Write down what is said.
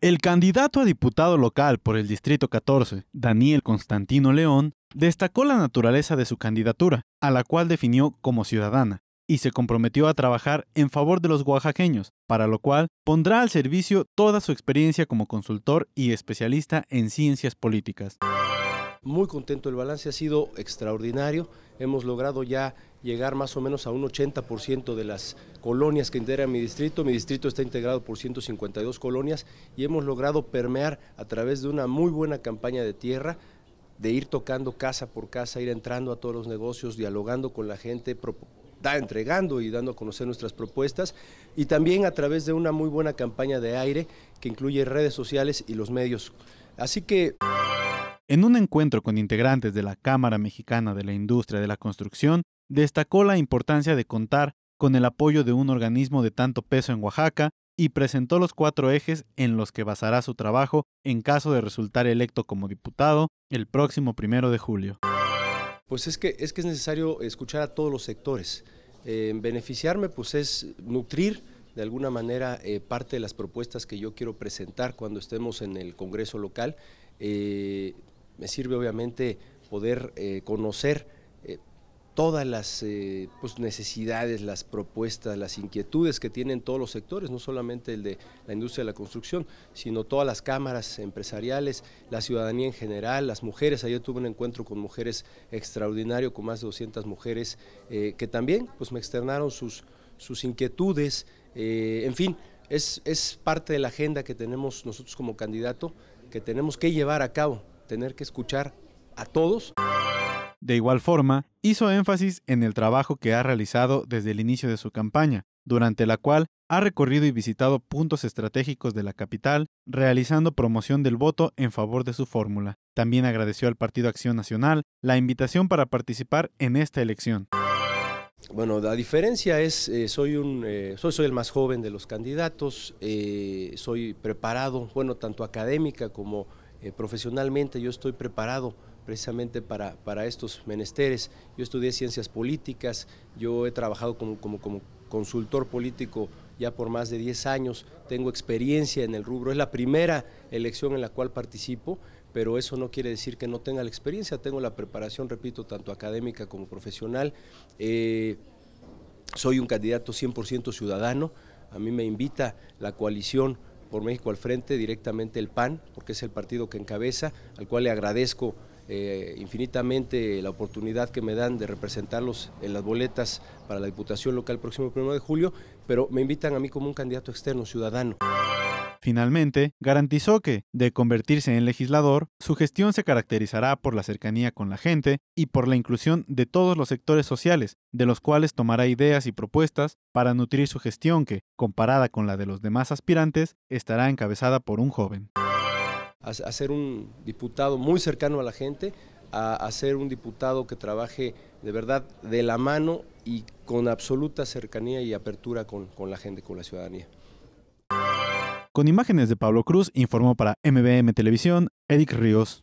El candidato a diputado local por el Distrito 14, Daniel Constantino León, destacó la naturaleza de su candidatura, a la cual definió como ciudadana, y se comprometió a trabajar en favor de los oaxaqueños, para lo cual pondrá al servicio toda su experiencia como consultor y especialista en ciencias políticas. Muy contento, el balance ha sido extraordinario. Hemos logrado ya llegar más o menos a un 80% de las colonias que integran mi distrito. Mi distrito está integrado por 152 colonias y hemos logrado permear a través de una muy buena campaña de tierra de ir tocando casa por casa, ir entrando a todos los negocios, dialogando con la gente, entregando y dando a conocer nuestras propuestas y también a través de una muy buena campaña de aire que incluye redes sociales y los medios. Así que... En un encuentro con integrantes de la Cámara Mexicana de la Industria de la Construcción, destacó la importancia de contar con el apoyo de un organismo de tanto peso en Oaxaca y presentó los cuatro ejes en los que basará su trabajo en caso de resultar electo como diputado el próximo primero de julio. Pues es que es, que es necesario escuchar a todos los sectores. Eh, beneficiarme pues es nutrir de alguna manera eh, parte de las propuestas que yo quiero presentar cuando estemos en el Congreso local. Eh, me sirve obviamente poder eh, conocer eh, todas las eh, pues, necesidades, las propuestas, las inquietudes que tienen todos los sectores, no solamente el de la industria de la construcción, sino todas las cámaras empresariales, la ciudadanía en general, las mujeres. Ayer tuve un encuentro con mujeres extraordinario, con más de 200 mujeres que también pues, me externaron sus, sus inquietudes, en fin. Es, es parte de la agenda que tenemos nosotros como candidato, que tenemos que llevar a cabo tener que escuchar a todos. De igual forma, hizo énfasis en el trabajo que ha realizado desde el inicio de su campaña, durante la cual ha recorrido y visitado puntos estratégicos de la capital, realizando promoción del voto en favor de su fórmula. También agradeció al Partido Acción Nacional la invitación para participar en esta elección. Bueno, la diferencia es, eh, soy, un, eh, soy, el más joven de los candidatos, eh, soy preparado, bueno, tanto académica como eh, profesionalmente yo estoy preparado precisamente para, para, estos menesteres. Yo estudié ciencias políticas, yo he trabajado como, como, consultor político ya por más de 10 años, tengo experiencia en el rubro, es la primera elección en la cual participo, pero eso no quiere decir que no tenga la experiencia, tengo la preparación, repito, tanto académica como profesional. Eh, soy un candidato 100% ciudadano, a mí me invita la coalición por México al frente, directamente el PAN, porque es el partido que encabeza, al cual le agradezco eh, infinitamente la oportunidad que me dan de representarlos en las boletas para la Diputación Local el próximo 1 de julio, pero me invitan a mí como un candidato externo, ciudadano. Finalmente, garantizó que, de convertirse en legislador, su gestión se caracterizará por la cercanía con la gente y por la inclusión de todos los sectores sociales, de los cuales tomará ideas y propuestas para nutrir su gestión que, comparada con la de los demás aspirantes, estará encabezada por un joven. A, ser un diputado muy cercano a la gente, a, ser un diputado que trabaje de verdad de la mano y con absoluta cercanía y apertura con la gente, con la ciudadanía. Con imágenes de Pablo Cruz, informó para MBM Televisión, Eric Ríos.